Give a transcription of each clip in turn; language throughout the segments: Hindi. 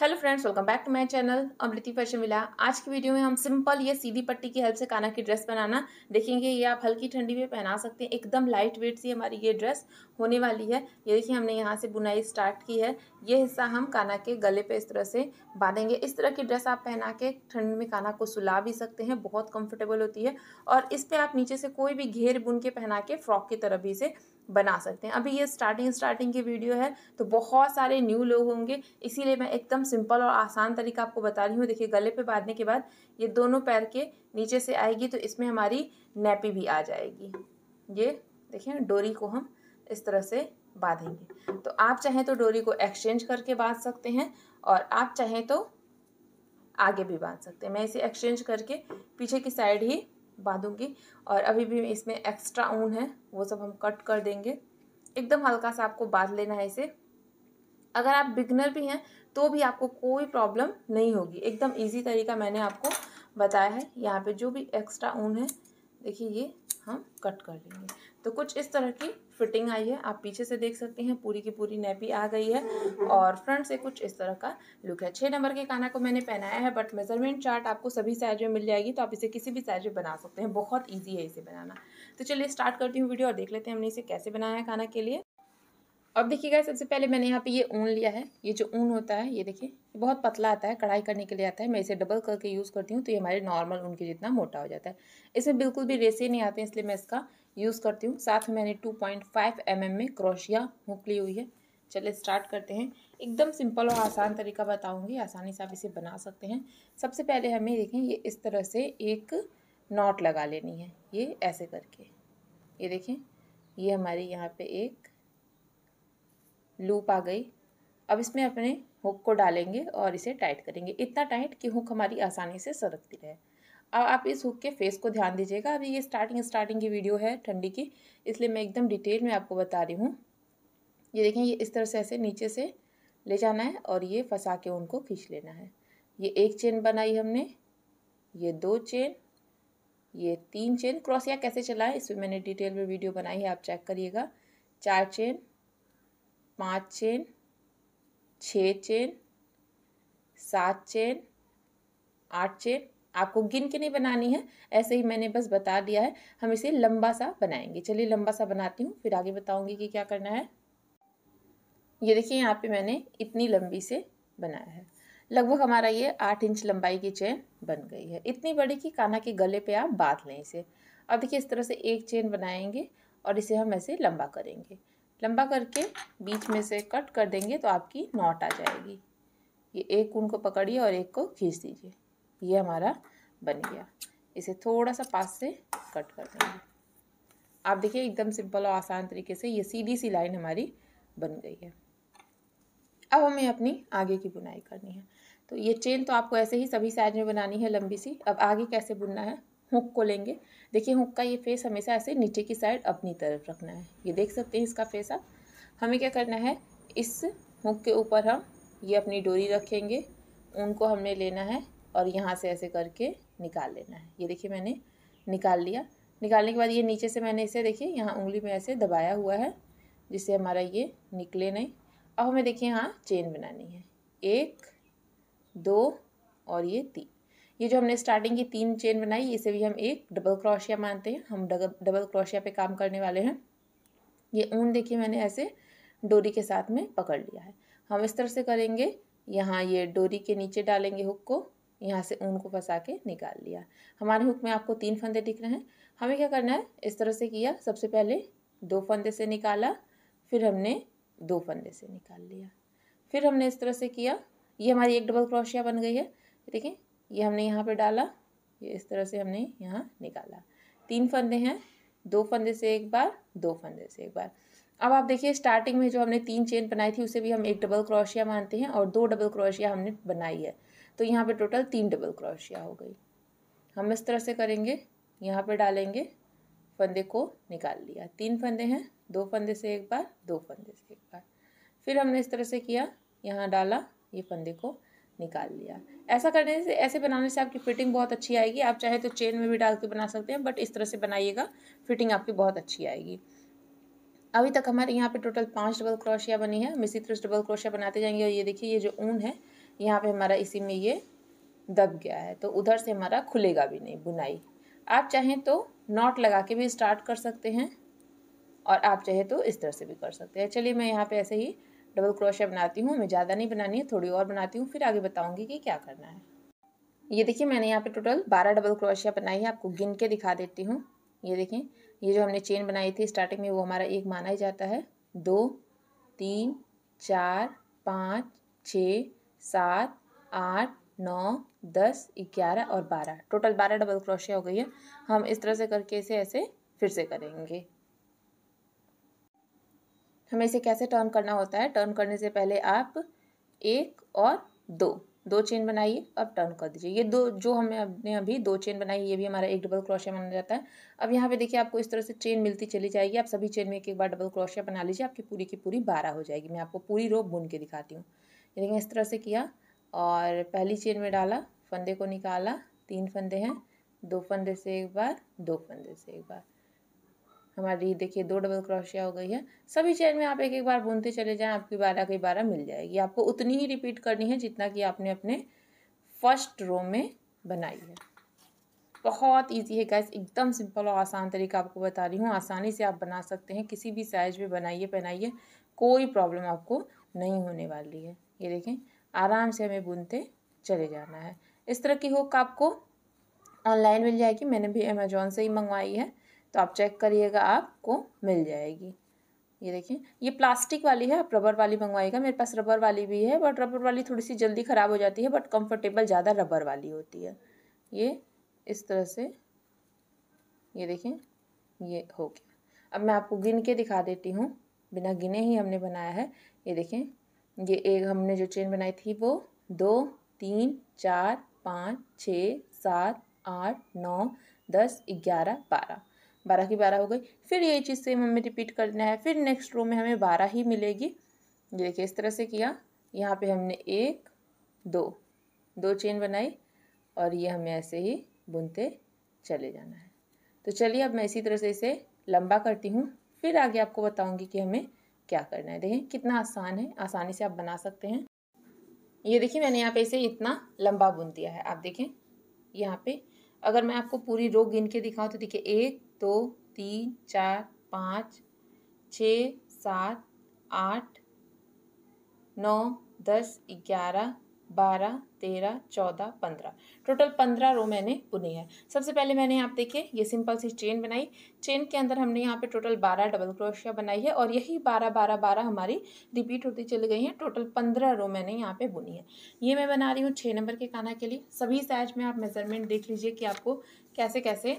Hello friends welcome back to my channel Amriti fashion मिला आज की वीडियो में हम सिंपल ये सीधी पट्टी की हेल्प से काना की ड्रेस बनाना देखेंगे ये आप हल्की ठंडी में पहना सकते हैं एकदम लाइट वेट सी हमारी ये ड्रेस होने वाली है ये देखिए हमने यहाँ से बुनाई स्टार्ट की है ये हिस्सा हम काना के गले पे इस तरह से बांधेंगे इस तरह की ड्रेस आप पहना के ठंड में काना को सुला भी सकते हैं बहुत कम्फर्टेबल होती है और इस पर आप नीचे से कोई भी घेर बुन के पहना के फ्रॉक की तरह भी इसे बना सकते हैं अभी ये स्टार्टिंग स्टार्टिंग की वीडियो है तो बहुत सारे न्यू लोग होंगे इसीलिए मैं एकदम सिंपल और आसान तरीका आपको बता रही हूँ देखिए गले पे बांधने के बाद ये दोनों पैर के नीचे से आएगी तो इसमें हमारी नैपी भी आ जाएगी ये देखिए डोरी को हम इस तरह से बांधेंगे तो आप चाहें तो डोरी को एक्सचेंज करके बांध सकते हैं और आप चाहें तो आगे भी बांध सकते हैं मैं इसे एक्सचेंज करके पीछे की साइड ही बांधूंगी और अभी भी इसमें एक्स्ट्रा ऊन है वो सब हम कट कर देंगे एकदम हल्का सा आपको बांध लेना है इसे अगर आप बिगनर भी हैं तो भी आपको कोई प्रॉब्लम नहीं होगी एकदम इजी तरीका मैंने आपको बताया है यहाँ पे जो भी एक्स्ट्रा ऊन है देखिए ये हम कट कर लेंगे तो कुछ इस तरह की फिटिंग आई है आप पीछे से देख सकते हैं पूरी की पूरी नेपी आ गई है और फ्रंट से कुछ इस तरह का लुक है छः नंबर के काना को मैंने पहनाया है बट मेजरमेंट चार्ट आपको सभी साइज में मिल जाएगी तो आप इसे किसी भी साइज में बना सकते हैं बहुत ईजी है इसे बनाना तो चलिए स्टार्ट करती हूँ वीडियो और देख लेते हैं हमने इसे कैसे बनाया है खाना के लिए अब देखिएगा सबसे पहले मैंने यहाँ पे ये ऊन लिया है ये जो ऊन होता है ये देखिए बहुत पतला आता है कढ़ाई करने के लिए आता है मैं इसे डबल करके यूज़ करती हूँ तो ये हमारे नॉर्मल ऊन के जितना मोटा हो जाता है इसमें बिल्कुल भी रेसे नहीं आते इसलिए मैं इसका यूज़ करती हूँ साथ में मैंने two point five M M में क्रोशिया हुक ली हुई है चलिए स्टार्ट करते हैं एकदम सिंपल और आसान तरीका बताऊँगी आसानी से आप इसे बना सकते हैं सबसे पहले हमें देखें ये इस तरह से एक नॉट लगा लेनी है ये ऐसे करके ये देखें ये हमारे यहाँ पर एक लूप आ गई अब इसमें अपने हुक को डालेंगे और इसे टाइट करेंगे इतना टाइट कि हुक हमारी आसानी से सरकती रहे अब आप इस हुक के फेस को ध्यान दीजिएगा अभी ये स्टार्टिंग स्टार्टिंग की वीडियो है ठंडी की इसलिए मैं एकदम डिटेल में आपको बता रही हूँ ये देखें ये इस तरह से ऐसे नीचे से ले जाना है और ये फंसा के उनको खींच लेना है ये एक चेन बनाई हमने ये दो चेन ये तीन चेन क्रॉस या कैसे चलाएं इस पर मैंने डिटेल में वीडियो बनाई है आप चेक करिएगा चार चेन पाँच चेन छः चेन सात चेन आठ चेन आपको गिन के नहीं बनानी है ऐसे ही मैंने बस बता दिया है हम इसे लंबा सा बनाएंगे चलिए लंबा सा बनाती हूँ फिर आगे बताऊँगी कि क्या करना है ये देखिए यहाँ पे मैंने इतनी लंबी से बनाया है लगभग हमारा ये आठ इंच लंबाई की चेन बन गई है इतनी बड़ी कि काना के गले पे आप बांध लें इसे अब देखिए इस तरह से एक चेन बनाएंगे और इसे हम ऐसे लंबा करेंगे लंबा करके बीच में से कट कर देंगे तो आपकी नॉट आ जाएगी ये एक ऊन को पकड़िए और एक को खींच दीजिए ये हमारा बन गया इसे थोड़ा सा पास से कट कर देंगे आप देखिए एकदम सिंपल और आसान तरीके से ये सीधी सी लाइन हमारी बन गई है अब हमें अपनी आगे की बुनाई करनी है तो ये चेन तो आपको ऐसे ही सभी साइज में बनानी है लंबी सी अब आगे कैसे बुनना है हुक को लेंगे देखिए हुक का ये फेस हमेशा ऐसे नीचे की साइड अपनी तरफ रखना है ये देख सकते हैं इसका फेस आप हमें क्या करना है इस हुक के ऊपर हम ये अपनी डोरी रखेंगे उनको हमने लेना है और यहाँ से ऐसे करके निकाल लेना है ये देखिए मैंने निकाल लिया निकालने के बाद ये नीचे से मैंने इसे देखिए यहाँ उंगली में ऐसे दबाया हुआ है जिससे हमारा ये निकले नहीं अब हमें देखिए यहाँ चेन बनानी है एक दो और ये तीन ये जो हमने स्टार्टिंग की तीन चेन बनाई इसे भी हम एक डबल क्रोशिया मानते हैं हम डबल क्रोशिया पे काम करने वाले हैं ये ऊन देखिए मैंने ऐसे डोरी के साथ में पकड़ लिया है हम इस तरह से करेंगे यहाँ ये डोरी के नीचे डालेंगे हुक को यहाँ से ऊन को फंसा के निकाल लिया हमारे हुक में आपको तीन फंदे दिख रहे हैं हमें क्या करना है इस तरह से किया सबसे पहले दो फंदे से निकाला फिर हमने दो फंदे से निकाल लिया फिर हमने इस तरह से किया ये हमारी एक डबल क्रोशिया बन गई है देखिए ये हमने यहाँ पे डाला ये इस तरह से हमने यहाँ निकाला तीन फंदे हैं दो फंदे से एक बार दो फंदे से एक बार अब आप देखिए स्टार्टिंग में जो हमने तीन चेन बनाई थी उसे भी हम एक डबल क्रोशिया मानते हैं और दो डबल क्रोशिया हमने बनाई है तो यहाँ पे टोटल तीन डबल क्रोशिया हो गई हम इस तरह से करेंगे यहाँ पे डालेंगे फंदे को निकाल लिया तीन फंदे हैं दो फंदे से एक बार दो फंदे से एक बार फिर हमने इस तरह से किया यहाँ डाला ये फंदे को निकाल लिया ऐसा करने से ऐसे बनाने से आपकी फिटिंग बहुत अच्छी आएगी आप चाहे तो चेन में भी डाल के बना सकते हैं बट इस तरह से बनाइएगा फिटिंग आपकी बहुत अच्छी आएगी अभी तक हमारे यहाँ पे टोटल पांच डबल क्रोशिया बनी है हम इसी तरह डबल क्रोशिया बनाते जाएंगे और ये देखिए ये जो ऊन है यहाँ पे हमारा इसी में ये दब गया है तो उधर से हमारा खुलेगा भी नहीं बुनाई आप चाहें तो नॉट लगा के भी स्टार्ट कर सकते हैं और आप चाहें तो इस तरह से भी कर सकते हैं चलिए मैं यहाँ पर ऐसे ही डबल क्रोशिया बनाती हूँ मैं ज़्यादा नहीं बनानी है थोड़ी और बनाती हूँ फिर आगे बताऊँगी कि क्या करना है ये देखिए मैंने यहाँ पे टोटल बारह डबल क्रोशिया बनाई है आपको गिन के दिखा देती हूँ ये देखें ये जो हमने चेन बनाई थी स्टार्टिंग में वो हमारा एक माना ही जाता है दो तीन चार पाँच छ सात आठ नौ दस ग्यारह और बारह टोटल बारह डबल क्रोशिया हो गई है हम इस तरह से करके इसे ऐसे फिर से करेंगे हमें इसे कैसे टर्न करना होता है टर्न करने से पहले आप एक और दो दो चेन बनाइए अब टर्न कर दीजिए ये दो जो हमने अपने अभी दो चेन बनाई ये भी हमारा एक डबल क्रोशिया माना जाता है अब यहाँ पे देखिए आपको इस तरह से चेन मिलती चली जाएगी आप सभी चेन में एक एक बार डबल क्रोशिया बना लीजिए आपकी पूरी की पूरी बारह हो जाएगी मैं आपको पूरी रो बुन के दिखाती हूँ देखिए इस तरह से किया और पहली चेन में डाला फंदे को निकाला तीन फंदे हैं दो फंदे से एक बार दो फंदे से एक बार हमारी देखिए दो डबल क्रोशिया हो गई है सभी चेन में आप एक एक बार बुनते चले जाएं आपकी बारह की बारह मिल जाएगी आपको उतनी ही रिपीट करनी है जितना कि आपने अपने फर्स्ट रो में बनाई है बहुत इजी है गैस एकदम सिंपल और आसान तरीका आपको बता रही हूँ आसानी से आप बना सकते हैं किसी भी साइज में बनाइए पहनाइए कोई प्रॉब्लम आपको नहीं होने वाली है ये देखें आराम से हमें बुनते चले जाना है इस तरह की हुक आपको ऑनलाइन मिल जाएगी मैंने भी अमेजोन से ही मंगवाई है तो आप चेक करिएगा आपको मिल जाएगी ये देखिए ये प्लास्टिक वाली है आप रबर वाली मंगवाइएगा मेरे पास रबर वाली भी है बट रबर वाली थोड़ी सी जल्दी ख़राब हो जाती है बट कंफर्टेबल ज़्यादा रबर वाली होती है ये इस तरह से ये देखिए ये हो गया अब मैं आपको गिन के दिखा देती हूँ बिना गिने ही हमने बनाया है ये देखें ये एक हमने जो चेन बनाई थी वो दो तीन चार पाँच छः सात आठ नौ दस ग्यारह बारह बारह की बारह हो गई फिर यही चीज़ सेम हमें रिपीट करना है फिर नेक्स्ट रो में हमें बारह ही मिलेगी ये देखिए इस तरह से किया यहाँ पे हमने एक दो दो चेन बनाई और ये हमें ऐसे ही बुनते चले जाना है तो चलिए अब मैं इसी तरह से इसे लंबा करती हूँ फिर आगे आपको बताऊँगी कि हमें क्या करना है देखें कितना आसान है आसानी से आप बना सकते हैं ये देखिए मैंने यहाँ पे इसे इतना लंबा बुन दिया है आप देखें यहाँ पे अगर मैं आपको पूरी रो गिन के दिखाऊँ तो देखिए एक दो तीन चार पाँच छ सात आठ नौ दस ग्यारह बारह तेरह चौदह पंद्रह टोटल पंद्रह रो मैंने बुनी है सबसे पहले मैंने आप देखिए ये सिंपल सी चेन बनाई चेन के अंदर हमने यहाँ पे टोटल बारह डबल क्रोशिया बनाई है और यही बारह बारह बारह हमारी रिपीट होती चली गई है टोटल पंद्रह रो मैंने यहाँ पे बुनी है ये मैं बना रही हूँ छः नंबर के काना के लिए सभी साइज में आप मेजरमेंट देख लीजिए कि आपको कैसे कैसे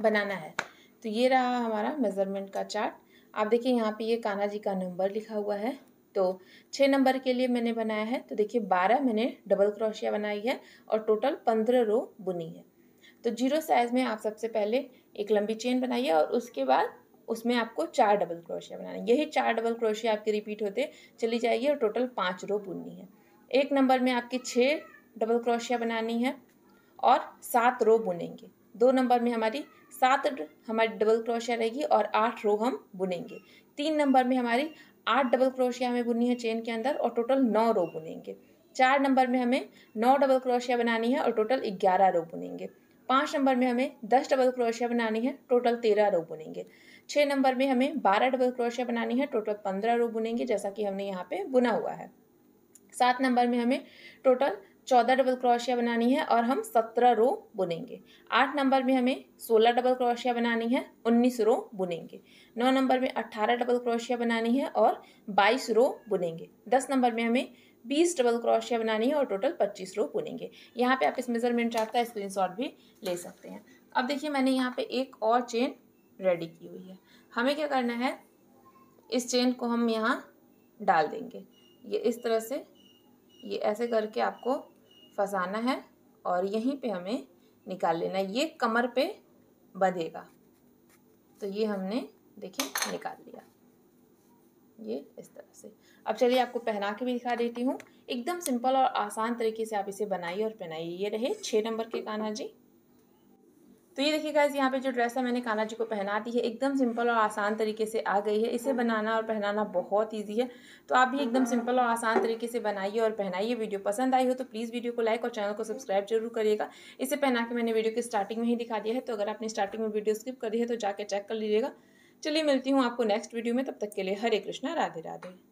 बनाना है तो ये रहा हमारा मेज़रमेंट का चार्ट आप देखिए यहाँ पे ये कान्हा जी का नंबर लिखा हुआ है तो छः नंबर के लिए मैंने बनाया है तो देखिए बारह मैंने डबल क्रोशिया बनाई है और टोटल पंद्रह रो बुनी है तो जीरो साइज़ में आप सबसे पहले एक लंबी चेन बनाइए और उसके बाद उसमें आपको चार डबल क्रोशिया बनाना यही चार डबल क्रोशिया आपके रिपीट होते चली जाएगी और टोटल पाँच रो बुननी है एक नंबर में आपकी छः डबल क्रोशिया बनानी है और सात रो बुनेंगे दो नंबर में हमारी सात हमारी डबल क्रोशिया रहेगी और आठ रो हम बुनेंगे तीन नंबर में हमारी आठ डबल क्रोशिया हमें बुननी है चेन के अंदर और टोटल नौ रो बुनेंगे चार नंबर में हमें नौ डबल क्रोशिया बनानी है और टोटल ग्यारह रो बुनेंगे पाँच नंबर में हमें दस डबल क्रोशिया बनानी है टोटल तेरह रो बुनेंगे छः नंबर में हमें बारह डबल क्रोशिया बनानी है टोटल पंद्रह रो बुनेंगे जैसा कि हमने यहाँ पे बुना हुआ है सात नंबर में हमें टोटल चौदह डबल क्रोशिया बनानी है और हम सत्रह रो बुनेंगे आठ नंबर में हमें सोलह डबल क्रोशिया बनानी है उन्नीस रो बुनेंगे नौ नंबर में अट्ठारह डबल क्रोशिया बनानी है और बाईस रो बुनेंगे दस नंबर में हमें बीस डबल क्रोशिया बनानी है और टोटल पच्चीस रो बुनेंगे यहाँ पे आप इस मेजरमेंट है स्क्रीन शॉट भी ले सकते हैं अब देखिए मैंने यहाँ पे एक और चेन रेडी की हुई है हमें क्या करना है इस चेन को हम यहाँ डाल देंगे ये इस तरह से ये ऐसे करके आपको फंसाना है और यहीं पे हमें निकाल लेना ये कमर पे बंधेगा तो ये हमने देखिए निकाल लिया ये इस तरह से अब चलिए आपको पहना के भी दिखा देती हूँ एकदम सिंपल और आसान तरीके से आप इसे बनाइए और पहनाइए ये रहे छः नंबर के कान्हा जी तो ये देखिए गाइज यहाँ पे जो ड्रेस है मैंने कान्हा जी को पहना दी है एकदम सिंपल और आसान तरीके से आ गई है इसे हाँ। बनाना और पहनाना बहुत ईजी है तो आप भी हाँ, एकदम सिंपल हाँ। और आसान तरीके से बनाइए और पहनाइए वीडियो पसंद आई हो तो प्लीज़ वीडियो को लाइक और चैनल को सब्सक्राइब जरूर करिएगा इसे पहना के मैंने वीडियो की स्टार्टिंग में ही दिखा दिया है तो अगर आपने स्टार्टिंग में वीडियो स्किप करी है तो जाके चेक कर लीजिएगा चलिए मिलती हूँ आपको नेक्स्ट वीडियो में तब तक के लिए हरे कृष्णा राधे राधे